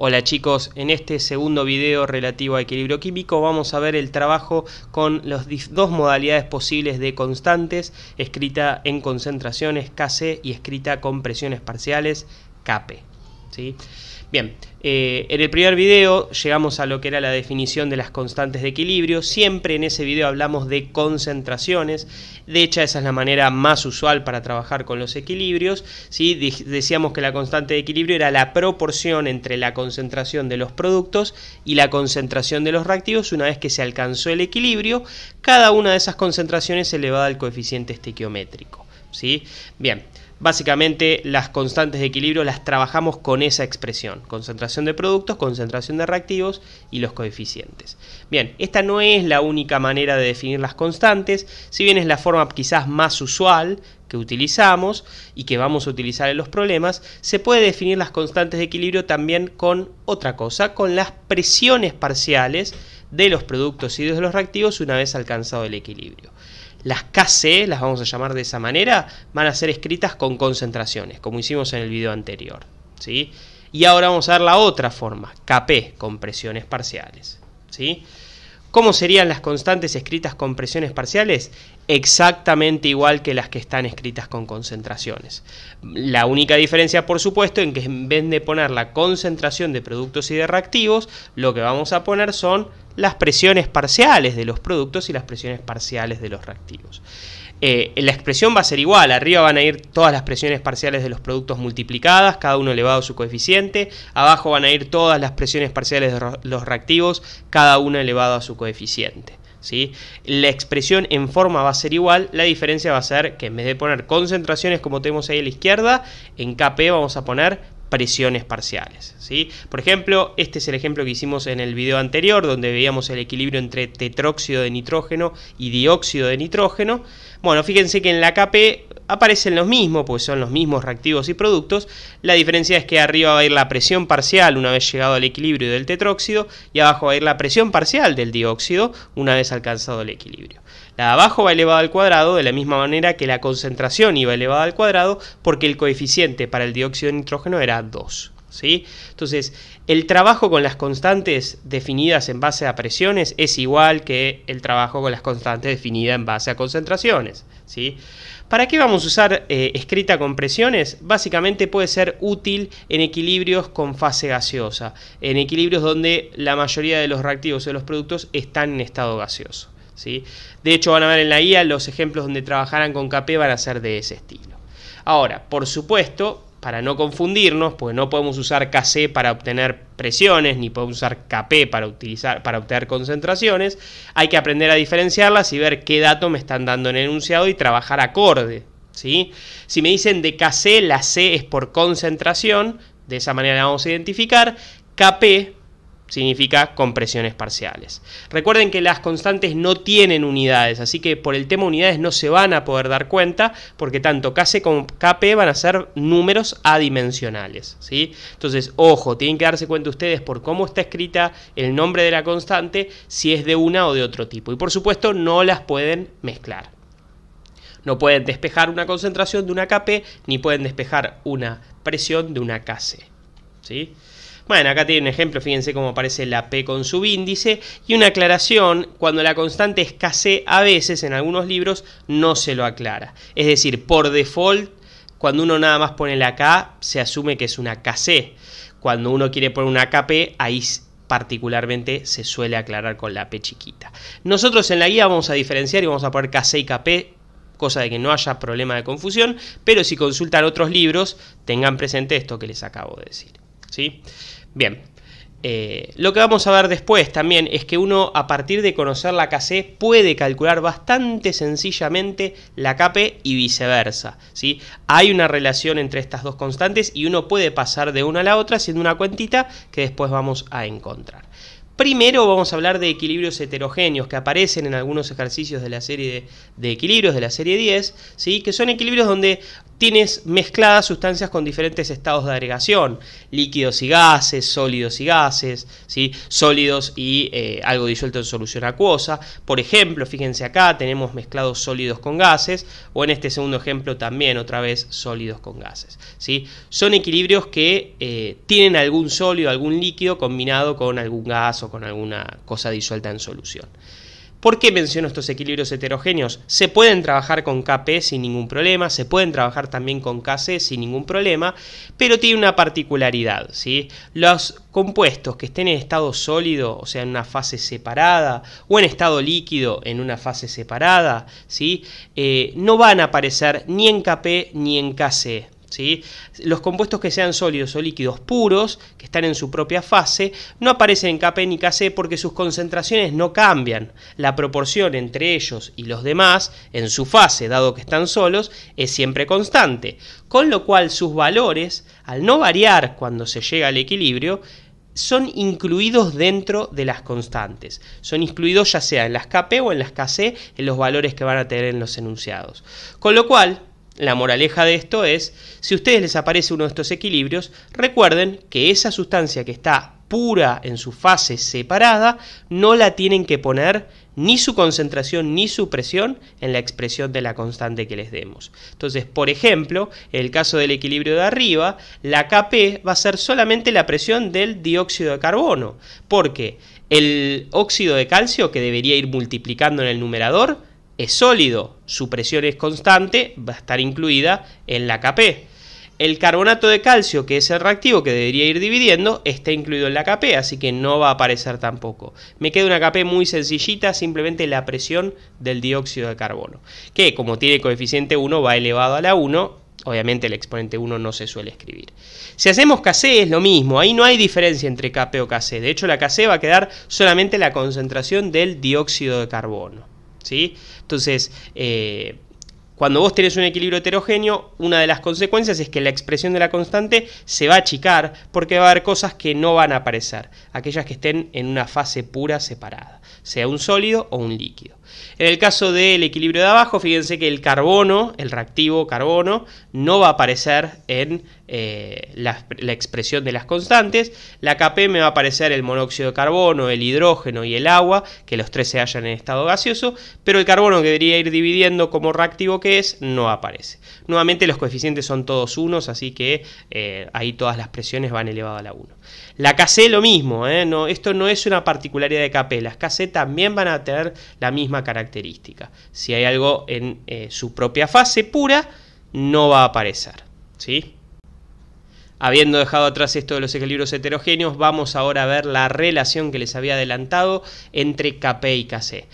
Hola chicos, en este segundo video relativo a equilibrio químico vamos a ver el trabajo con las dos modalidades posibles de constantes, escrita en concentraciones Kc y escrita con presiones parciales Kp. ¿sí? Bien, eh, en el primer video llegamos a lo que era la definición de las constantes de equilibrio. Siempre en ese video hablamos de concentraciones. De hecho, esa es la manera más usual para trabajar con los equilibrios. decíamos que la constante de equilibrio era la proporción entre la concentración de los productos y la concentración de los reactivos. Una vez que se alcanzó el equilibrio, cada una de esas concentraciones elevada al coeficiente estequiométrico. ¿sí? Bien. Básicamente las constantes de equilibrio las trabajamos con esa expresión, concentración de productos, concentración de reactivos y los coeficientes. Bien, esta no es la única manera de definir las constantes, si bien es la forma quizás más usual que utilizamos y que vamos a utilizar en los problemas, se puede definir las constantes de equilibrio también con otra cosa, con las presiones parciales de los productos y de los reactivos una vez alcanzado el equilibrio las KC, las vamos a llamar de esa manera, van a ser escritas con concentraciones, como hicimos en el video anterior. ¿sí? Y ahora vamos a ver la otra forma, KP, con presiones parciales. ¿sí? ¿Cómo serían las constantes escritas con presiones parciales? Exactamente igual que las que están escritas con concentraciones. La única diferencia, por supuesto, en que en vez de poner la concentración de productos y de reactivos, lo que vamos a poner son las presiones parciales de los productos y las presiones parciales de los reactivos. Eh, la expresión va a ser igual, arriba van a ir todas las presiones parciales de los productos multiplicadas, cada uno elevado a su coeficiente, abajo van a ir todas las presiones parciales de los reactivos, cada uno elevado a su coeficiente. ¿Sí? La expresión en forma va a ser igual, la diferencia va a ser que en vez de poner concentraciones como tenemos ahí a la izquierda, en KP vamos a poner presiones parciales. ¿sí? Por ejemplo, este es el ejemplo que hicimos en el video anterior, donde veíamos el equilibrio entre tetróxido de nitrógeno y dióxido de nitrógeno. Bueno, fíjense que en la KP aparecen los mismos, pues son los mismos reactivos y productos. La diferencia es que arriba va a ir la presión parcial una vez llegado al equilibrio del tetróxido y abajo va a ir la presión parcial del dióxido una vez alcanzado el equilibrio. La de abajo va elevada al cuadrado de la misma manera que la concentración iba elevada al cuadrado porque el coeficiente para el dióxido de nitrógeno era 2. ¿sí? Entonces, el trabajo con las constantes definidas en base a presiones es igual que el trabajo con las constantes definidas en base a concentraciones. ¿sí? ¿Para qué vamos a usar eh, escrita con presiones? Básicamente puede ser útil en equilibrios con fase gaseosa, en equilibrios donde la mayoría de los reactivos o de los productos están en estado gaseoso. De hecho, van a ver en la guía los ejemplos donde trabajaran con KP van a ser de ese estilo. Ahora, por supuesto, para no confundirnos, pues no podemos usar KC para obtener presiones, ni podemos usar KP para, utilizar, para obtener concentraciones. Hay que aprender a diferenciarlas y ver qué dato me están dando en el enunciado y trabajar acorde. Si me dicen de KC, la C es por concentración, de esa manera la vamos a identificar. KP significa compresiones parciales. Recuerden que las constantes no tienen unidades, así que por el tema unidades no se van a poder dar cuenta, porque tanto KC como KP van a ser números adimensionales. ¿sí? Entonces, ojo, tienen que darse cuenta ustedes por cómo está escrita el nombre de la constante, si es de una o de otro tipo. Y por supuesto, no las pueden mezclar. No pueden despejar una concentración de una KP, ni pueden despejar una presión de una KC. ¿sí? Bueno, acá tiene un ejemplo, fíjense cómo aparece la P con subíndice y una aclaración cuando la constante es KC a veces en algunos libros no se lo aclara. Es decir, por default, cuando uno nada más pone la K, se asume que es una KC. Cuando uno quiere poner una KP, ahí particularmente se suele aclarar con la P chiquita. Nosotros en la guía vamos a diferenciar y vamos a poner KC y KP cosa de que no haya problema de confusión, pero si consultan otros libros, tengan presente esto que les acabo de decir. ¿sí? Bien. Eh, lo que vamos a ver después también es que uno a partir de conocer la KC puede calcular bastante sencillamente la KP y viceversa. ¿sí? Hay una relación entre estas dos constantes y uno puede pasar de una a la otra haciendo una cuentita que después vamos a encontrar. Primero vamos a hablar de equilibrios heterogéneos que aparecen en algunos ejercicios de la serie de, equilibrios de la serie 10, ¿sí? que son equilibrios donde tienes mezcladas sustancias con diferentes estados de agregación, líquidos y gases, sólidos y gases, ¿sí? sólidos y eh, algo disuelto en solución acuosa. Por ejemplo, fíjense acá, tenemos mezclados sólidos con gases, o en este segundo ejemplo también otra vez sólidos con gases. ¿sí? Son equilibrios que eh, tienen algún sólido, algún líquido combinado con algún gas o con alguna cosa disuelta en solución. ¿Por qué menciono estos equilibrios heterogéneos? Se pueden trabajar con KP sin ningún problema, se pueden trabajar también con KC sin ningún problema, pero tiene una particularidad. ¿sí? Los compuestos que estén en estado sólido, o sea, en una fase separada, o en estado líquido, en una fase separada, ¿sí? Eh, no van a aparecer ni en KP ni en KC. Los compuestos que sean sólidos o líquidos puros, que están en su propia fase, no aparecen en Kp ni Kc porque sus concentraciones no cambian. La proporción entre ellos y los demás, en su fase, dado que están solos, es siempre constante, con lo cual sus valores, al no variar cuando se llega al equilibrio, son incluidos dentro de las constantes. Son incluidos ya sea en las Kp o en las Kc en los valores que van a tener en los enunciados. Con lo cual, la moraleja de esto es, si a ustedes les aparece uno de estos equilibrios, recuerden que esa sustancia que está pura en su fase separada, no la tienen que poner ni su concentración ni su presión en la expresión de la constante que les demos. Entonces, por ejemplo, en el caso del equilibrio de arriba, la Kp va a ser solamente la presión del dióxido de carbono, porque el óxido de calcio, que debería ir multiplicando en el numerador, es sólido, su presión es constante, va a estar incluida en la KP. El carbonato de calcio, que es el reactivo que debería ir dividiendo, está incluido en la KP, así que no va a aparecer tampoco. Me queda una KP muy sencillita, simplemente la presión del dióxido de carbono, que como tiene coeficiente 1 va elevado a la 1 Obviamente el exponente 1 no se suele escribir. Si hacemos KC es lo mismo, ahí no hay diferencia entre KP o KC. De hecho la KC va a quedar solamente la concentración del dióxido de carbono. ¿sí? Entonces, eh, cuando vos tenés un equilibrio heterogéneo, una de las consecuencias es que la expresión de la constante se va a achicar porque va a haber cosas que no van a aparecer, aquellas que estén en una fase pura separada sea un sólido o un líquido. En el caso del equilibrio de abajo, fíjense que el carbono, el reactivo carbono, no va a aparecer en eh, la, expresión de las constantes. La Kp me va a aparecer el monóxido de carbono, el hidrógeno y el agua, que los tres se hallan en estado gaseoso, pero el carbono que debería ir dividiendo como reactivo que es, no aparece. Nuevamente los coeficientes son todos unos, así que eh, ahí todas las presiones van elevadas a la 1. La KC lo mismo, ¿eh? no, esto no es una particularidad de KP, las KC también van a tener la misma característica. Si hay algo en eh, su propia fase pura, no va a aparecer. ¿sí? Habiendo dejado atrás esto de los equilibrios heterogéneos, vamos ahora a ver la relación que les había adelantado entre Kp y Kc.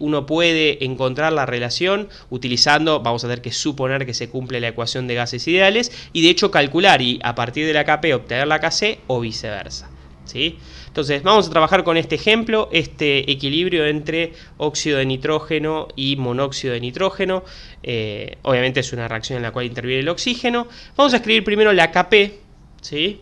Uno puede encontrar la relación utilizando, vamos a tener que suponer que se cumple la ecuación de gases ideales, y de hecho calcular y a partir de la Kp obtener la Kc o viceversa. ¿sí? Entonces vamos a trabajar con este ejemplo, este equilibrio entre óxido de nitrógeno y monóxido de nitrógeno. Eh, obviamente es una reacción en la cual interviene el oxígeno. Vamos a escribir primero la Kp, ¿sí?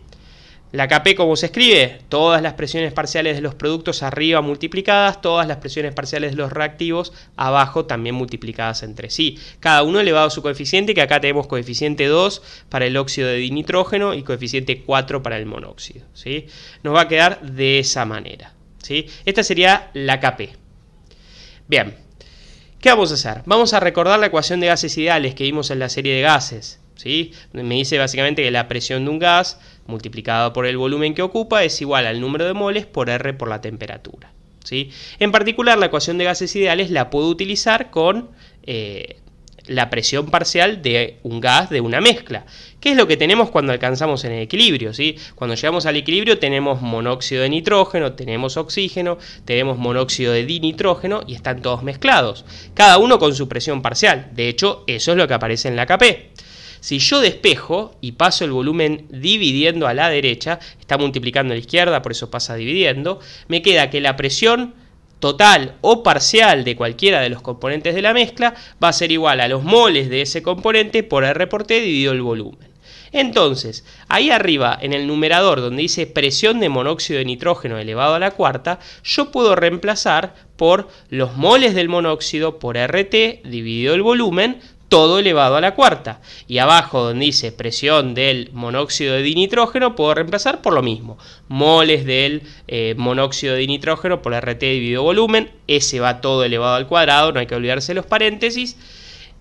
La KP, ¿cómo se escribe? Todas las presiones parciales de los productos arriba multiplicadas, todas las presiones parciales de los reactivos abajo también multiplicadas entre sí. Cada uno elevado a su coeficiente, que acá tenemos coeficiente 2 para el óxido de dinitrógeno y coeficiente 4 para el monóxido. ¿sí? Nos va a quedar de esa manera. ¿sí? Esta sería la KP. Bien, ¿qué vamos a hacer? Vamos a recordar la ecuación de gases ideales que vimos en la serie de gases. Me dice básicamente que la presión de un gas multiplicado por el volumen que ocupa es igual al número de moles por R por la temperatura. ¿sí? En particular, la ecuación de gases ideales la puedo utilizar con eh, la presión parcial de un gas de una mezcla. que es lo que tenemos cuando alcanzamos en el equilibrio? ¿sí? Cuando llegamos al equilibrio tenemos monóxido de nitrógeno, tenemos oxígeno, tenemos monóxido de dinitrógeno y están todos mezclados, cada uno con su presión parcial. De hecho, eso es lo que aparece en la KP. Si yo despejo y paso el volumen dividiendo a la derecha, está multiplicando a la izquierda, por eso pasa dividiendo, me queda que la presión total o parcial de cualquiera de los componentes de la mezcla va a ser igual a los moles de ese componente por R por T dividido el volumen. Entonces, ahí arriba en el numerador donde dice presión de monóxido de nitrógeno elevado a la cuarta, yo puedo reemplazar por los moles del monóxido por RT dividido el volumen todo elevado a la cuarta. Y abajo donde dice presión del monóxido de dinitrógeno, puedo reemplazar por lo mismo. Moles del eh, monóxido de dinitrógeno por RT dividido volumen. Ese va todo elevado al cuadrado, no hay que olvidarse los paréntesis.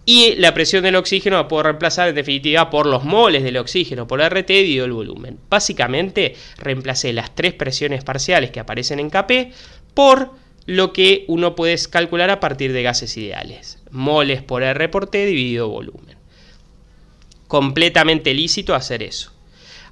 Y la presión del oxígeno la puedo reemplazar en definitiva por los moles del oxígeno, por RT dividido el volumen. Básicamente reemplacé las tres presiones parciales que aparecen en Kp por lo que uno puede calcular a partir de gases ideales moles por R por T dividido volumen. Completamente lícito hacer eso.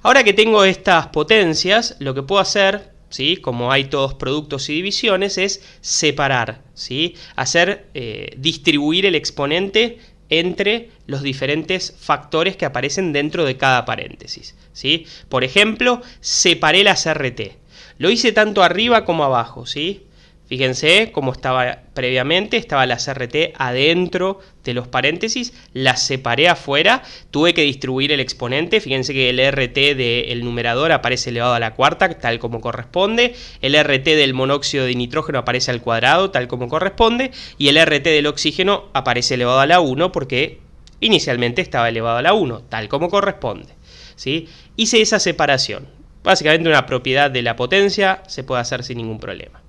Ahora que tengo estas potencias, lo que puedo hacer, ¿sí? como hay todos productos y divisiones, es separar, ¿sí? hacer eh, distribuir el exponente entre los diferentes factores que aparecen dentro de cada paréntesis. ¿sí? Por ejemplo, separé las RT. Lo hice tanto arriba como abajo. ¿sí? Fíjense cómo estaba previamente, estaba la RT adentro de los paréntesis, la separé afuera, tuve que distribuir el exponente, fíjense que el RT del numerador aparece elevado a la cuarta, tal como corresponde, el RT del monóxido de nitrógeno aparece al cuadrado, tal como corresponde, y el RT del oxígeno aparece elevado a la 1 porque inicialmente estaba elevado a la 1, tal como corresponde. ¿sí? Hice esa separación, básicamente una propiedad de la potencia se puede hacer sin ningún problema.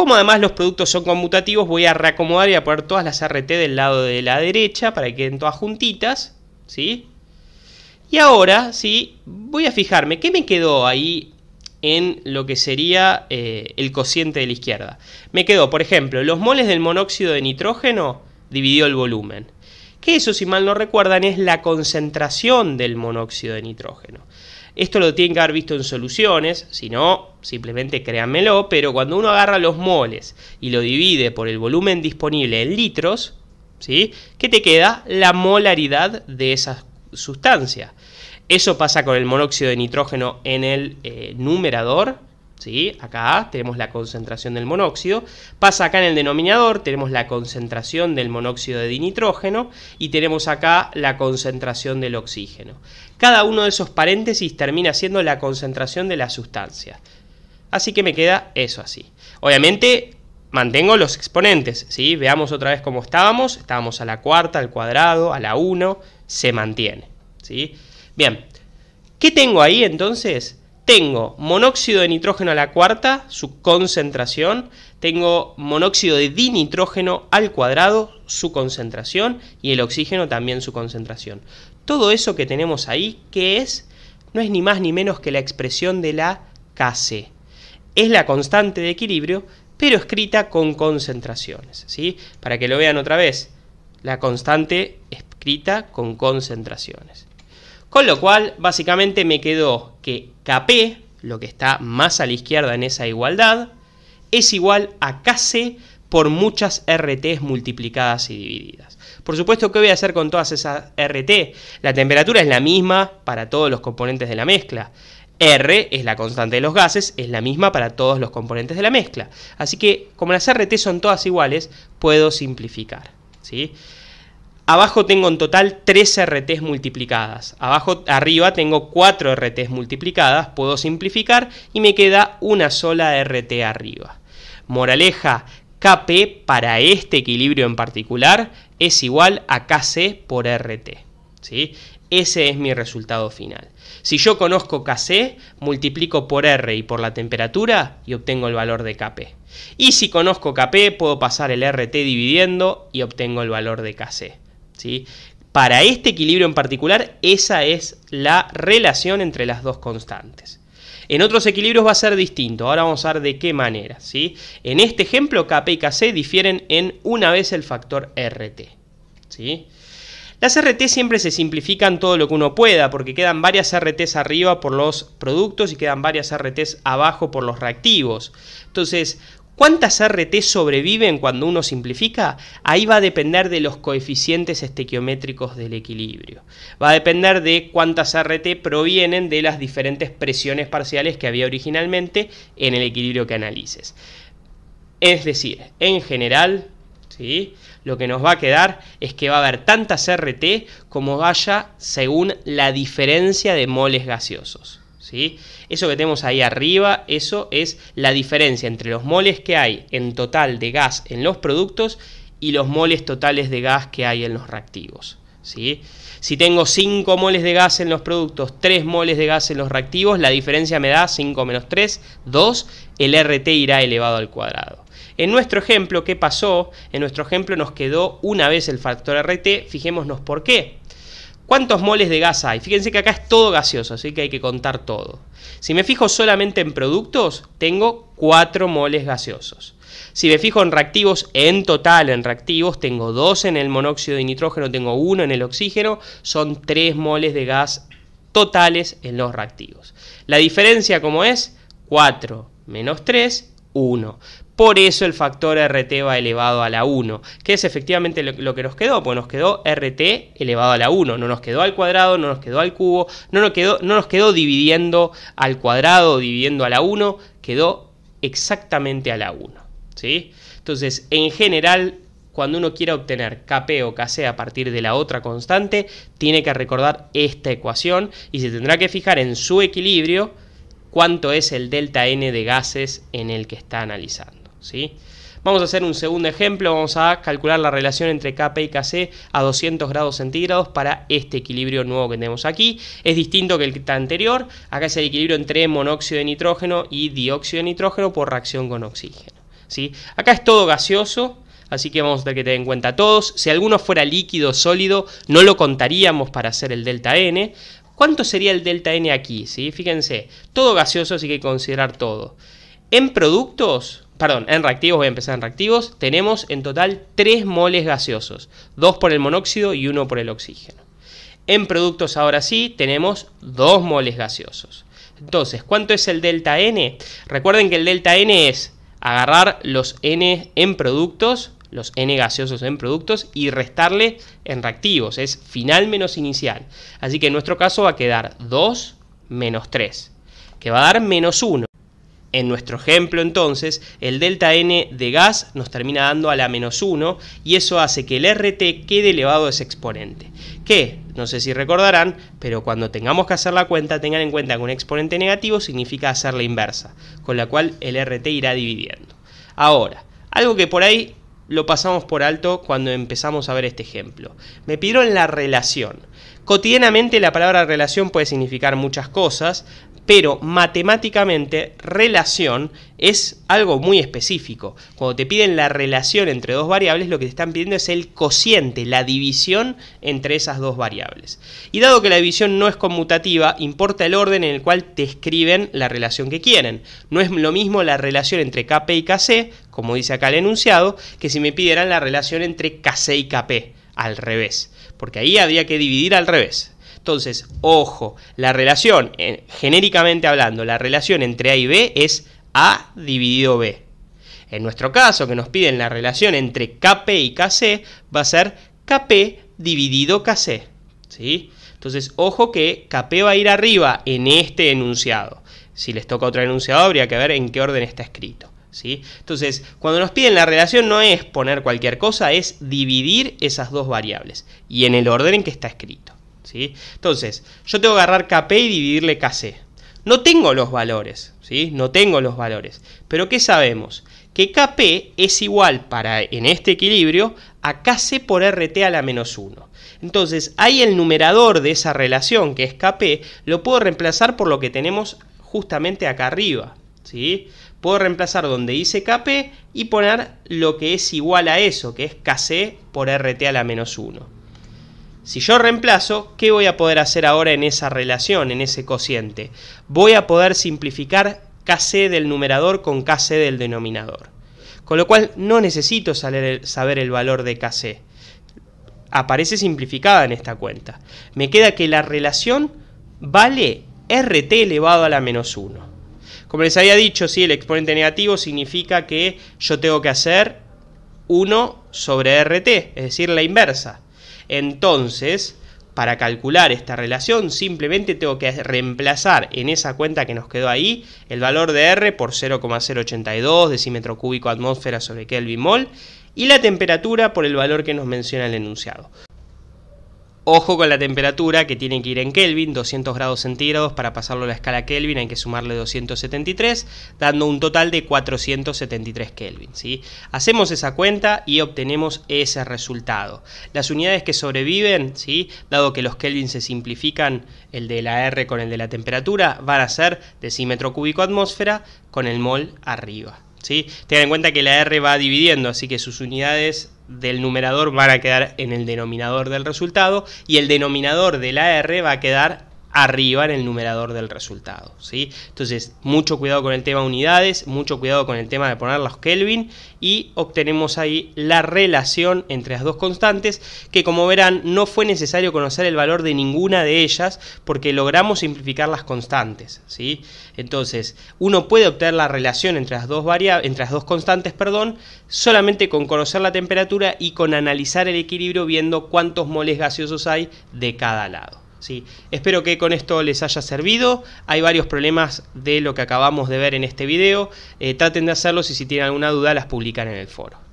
Como además los productos son conmutativos, voy a reacomodar y a poner todas las RT del lado de la derecha para que queden todas juntitas, ¿sí? Y ahora, ¿sí? Voy a fijarme, ¿qué me quedó ahí en lo que sería eh, el cociente de la izquierda? Me quedó, por ejemplo, los moles del monóxido de nitrógeno dividió el volumen. Que eso, si mal no recuerdan, es la concentración del monóxido de nitrógeno. Esto lo tienen que haber visto en soluciones, si no, simplemente créanmelo, pero cuando uno agarra los moles y lo divide por el volumen disponible en litros, ¿sí? ¿Qué te queda? La molaridad de esa sustancia. Eso pasa con el monóxido de nitrógeno en el eh, numerador Acá tenemos la concentración del monóxido. Pasa acá en el denominador, tenemos la concentración del monóxido de dinitrógeno y tenemos acá la concentración del oxígeno. Cada uno de esos paréntesis termina siendo la concentración de la sustancia. Así que me queda eso así. Obviamente mantengo los exponentes, Veamos otra vez cómo estábamos. Estábamos a la cuarta, al cuadrado, a la 1, se mantiene, ¿sí? Bien, ¿qué tengo ahí entonces? tengo monóxido de nitrógeno a la cuarta, su concentración, tengo monóxido de dinitrógeno al cuadrado, su concentración, y el oxígeno también su concentración. Todo eso que tenemos ahí, que es, no es ni más ni menos que la expresión de la Kc. Es la constante de equilibrio, pero escrita con concentraciones. ¿sí? Para que lo vean otra vez, la constante escrita con concentraciones. Con lo cual, básicamente me quedó que KP, lo que está más a la izquierda en esa igualdad, es igual a KC por muchas RTs multiplicadas y divididas. Por supuesto, ¿qué voy a hacer con todas esas RT? La temperatura es la misma para todos los componentes de la mezcla. R es la constante de los gases, es la misma para todos los componentes de la mezcla. Así que, como las RT son todas iguales, puedo simplificar. ¿sí? Abajo tengo en total 3 RTs multiplicadas. Abajo, arriba tengo 4 RTs multiplicadas. Puedo simplificar y me queda una sola RT arriba. Moraleja, KP para este equilibrio en particular es igual a KC por RT. ¿sí? Ese es mi resultado final. Si yo conozco KC, multiplico por R y por la temperatura y obtengo el valor de KP. Y si conozco KP, puedo pasar el RT dividiendo y obtengo el valor de KC. ¿sí? Para este equilibrio en particular, esa es la relación entre las dos constantes. En otros equilibrios va a ser distinto, ahora vamos a ver de qué manera. ¿sí? En este ejemplo, Kp y Kc difieren en una vez el factor RT. ¿sí? Las RT siempre se simplifican todo lo que uno pueda, porque quedan varias RTs arriba por los productos y quedan varias RTs abajo por los reactivos. Entonces, ¿Cuántas RT sobreviven cuando uno simplifica? Ahí va a depender de los coeficientes estequiométricos del equilibrio. Va a depender de cuántas RT provienen de las diferentes presiones parciales que había originalmente en el equilibrio que analices. Es decir, en general, ¿sí? lo que nos va a quedar es que va a haber tantas RT como vaya según la diferencia de moles gaseosos. Eso que tenemos ahí arriba, eso es la diferencia entre los moles que hay en total de gas en los productos y los moles totales de gas que hay en los reactivos. Si tengo 5 moles de gas en los productos, 3 moles de gas en los reactivos, la diferencia me da 5 menos 3, 2, el RT irá elevado al cuadrado. En nuestro ejemplo, ¿qué pasó? En nuestro ejemplo nos quedó una vez el factor RT, fijémonos por qué. ¿Cuántos moles de gas hay? Fíjense que acá es todo gaseoso, así que hay que contar todo. Si me fijo solamente en productos, tengo 4 moles gaseosos. Si me fijo en reactivos, en total en reactivos, tengo 2 en el monóxido de nitrógeno, tengo 1 en el oxígeno, son 3 moles de gas totales en los reactivos. La diferencia como es 4 menos 3, 1. Por eso el factor RT va elevado a la 1, que es efectivamente lo, que nos quedó, pues nos quedó RT elevado a la 1, no nos quedó al cuadrado, no nos quedó al cubo, no nos quedó, dividiendo al cuadrado, dividiendo a la 1, quedó exactamente a la 1. ¿sí? Entonces, en general, cuando uno quiera obtener Kp o Kc a partir de la otra constante, tiene que recordar esta ecuación y se tendrá que fijar en su equilibrio cuánto es el delta N de gases en el que está analizando. Vamos a hacer un segundo ejemplo, vamos a calcular la relación entre Kp y Kc a 200 grados centígrados para este equilibrio nuevo que tenemos aquí. Es distinto que el anterior, acá es el equilibrio entre monóxido de nitrógeno y dióxido de nitrógeno por reacción con oxígeno. Acá es todo gaseoso, así que vamos a tener que tener en cuenta todos. Si alguno fuera líquido o sólido, no lo contaríamos para hacer el delta N. ¿Cuánto sería el delta N aquí? Fíjense, todo gaseoso, así que considerar todo. En productos, perdón, en reactivos, voy a empezar en reactivos, tenemos en total 3 moles gaseosos, 2 por el monóxido y 1 por el oxígeno. En productos ahora sí tenemos 2 moles gaseosos. Entonces, ¿cuánto es el delta N? Recuerden que el delta N es agarrar los N en productos, los N gaseosos en productos y restarle en reactivos, es final menos inicial. Así que en nuestro caso va a quedar 2 menos 3, que va a dar menos 1. En nuestro ejemplo entonces, el delta n de gas nos termina dando a la menos 1 y eso hace que el RT quede elevado a ese exponente. Que, no sé si recordarán, pero cuando tengamos que hacer la cuenta, tengan en cuenta que un exponente negativo significa hacer la inversa, con la cual el RT irá dividiendo. Ahora, algo que por ahí lo pasamos por alto cuando empezamos a ver este ejemplo. Me pidieron la relación. Cotidianamente la palabra relación puede significar muchas cosas pero matemáticamente relación es algo muy específico. Cuando te piden la relación entre dos variables, lo que te están pidiendo es el cociente, la división entre esas dos variables. Y dado que la división no es conmutativa, importa el orden en el cual te escriben la relación que quieren. No es lo mismo la relación entre KP y KC, como dice acá el enunciado, que si me pidieran la relación entre KC y KP, al revés. Porque ahí habría que dividir al revés. Entonces, ojo, la relación, genéricamente hablando, la relación entre A y B es A dividido B. En nuestro caso, que nos piden la relación entre KP y KC, va a ser KP dividido KC. ¿sí? Entonces, ojo que KP va a ir arriba en este enunciado. Si les toca otro enunciado, habría que ver en qué orden está escrito. ¿sí? Entonces, cuando nos piden la relación no es poner cualquier cosa, es dividir esas dos variables y en el orden en que está escrito. Entonces, yo tengo que agarrar KP y dividirle KC. No tengo los valores, ¿sí? No tengo los valores. Pero ¿qué sabemos? Que KP es igual para, en este equilibrio, a KC por RT a la menos 1. Entonces, hay el numerador de esa relación, que es KP, lo puedo reemplazar por lo que tenemos justamente acá arriba, ¿sí? Puedo reemplazar donde dice KP y poner lo que es igual a eso, que es KC por RT a la menos 1. Si yo reemplazo, ¿qué voy a poder hacer ahora en esa relación, en ese cociente? Voy a poder simplificar KC del numerador con KC del denominador. Con lo cual no necesito saber el valor de KC. Aparece simplificada en esta cuenta. Me queda que la relación vale RT elevado a la menos 1. Como les había dicho, si el exponente negativo significa que yo tengo que hacer 1 sobre RT, es decir, la inversa. Entonces, para calcular esta relación, simplemente tengo que reemplazar en esa cuenta que nos quedó ahí el valor de R por 0,082 decímetro cúbico atmósfera sobre Kelvin mol y la temperatura por el valor que nos menciona el enunciado. Ojo con la temperatura que tiene que ir en Kelvin, 200 grados centígrados para pasarlo a la escala Kelvin hay que sumarle 273, dando un total de 473 Kelvin. Hacemos esa cuenta y obtenemos ese resultado. Las unidades que sobreviven, ¿sí? dado que los Kelvin se simplifican, el de la R con el de la temperatura, van a ser decímetro cúbico atmósfera con el mol arriba. ¿sí? Tengan en cuenta que la R va dividiendo, así que sus unidades del numerador van a quedar en el denominador del resultado y el denominador de la R va a quedar arriba en el numerador del resultado. ¿sí? Entonces, mucho cuidado con el tema unidades, mucho cuidado con el tema de poner los Kelvin y obtenemos ahí la relación entre las dos constantes que como verán no fue necesario conocer el valor de ninguna de ellas porque logramos simplificar las constantes. ¿sí? Entonces, uno puede obtener la relación entre las dos, entre las dos constantes perdón, solamente con conocer la temperatura y con analizar el equilibrio viendo cuántos moles gaseosos hay de cada lado. Sí. Espero que con esto les haya servido. Hay varios problemas de lo que acabamos de ver en este video. Eh, traten de hacerlos y si tienen alguna duda las publican en el foro.